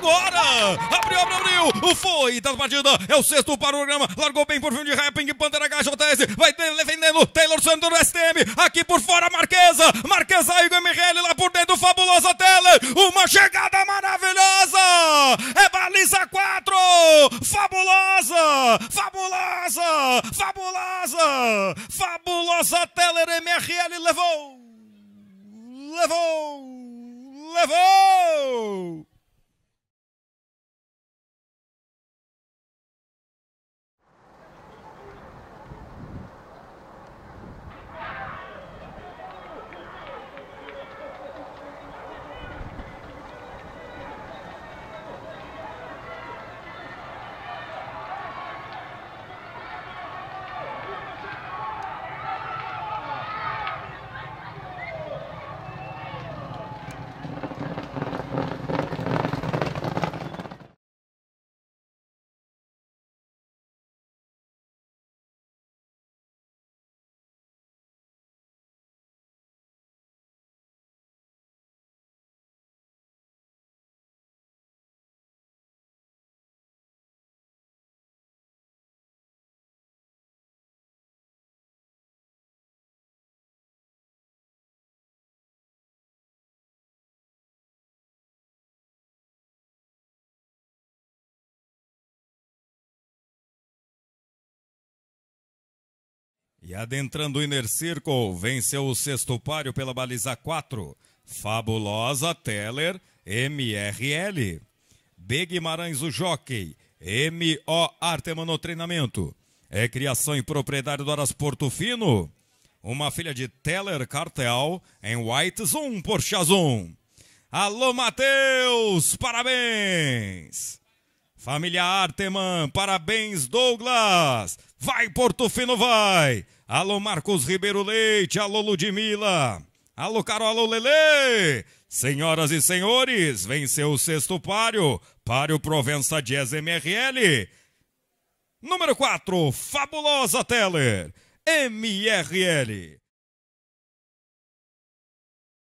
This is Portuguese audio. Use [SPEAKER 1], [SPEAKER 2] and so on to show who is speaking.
[SPEAKER 1] agora! Abriu, abriu, abriu! Foi, tá na partida, é o sexto para o programa, largou bem por fim de raia, Pink Panther HJS, vai defendendo Taylor Sandor do STM, aqui por fora Marquesa, Marquesa e o MRL lá por dentro, fabulosa Teller, uma chegada maravilhosa! É baliza 4!
[SPEAKER 2] Fabulosa! Fabulosa! Fabulosa! Fabulosa Teller MRL levou! Levou!
[SPEAKER 3] Levou!
[SPEAKER 1] E adentrando o Inner Circle, venceu o sexto páreo pela baliza 4. Fabulosa Teller, MRL. B. Guimarães, o jockey. M.O. Arteman no treinamento. É criação e propriedade do Aras Portofino. Uma filha de Teller Cartel em White Zoom por Chazum. Alô, Matheus! Parabéns! Família Arteman, parabéns, Douglas! Vai, Portofino, vai! Alô, Marcos Ribeiro Leite, alô, Ludmilla! Alô, Carol, alô, Lele! Senhoras e senhores, venceu o sexto páreo, páreo Provença Jazz MRL. Número 4, Fabulosa Teller,
[SPEAKER 3] MRL.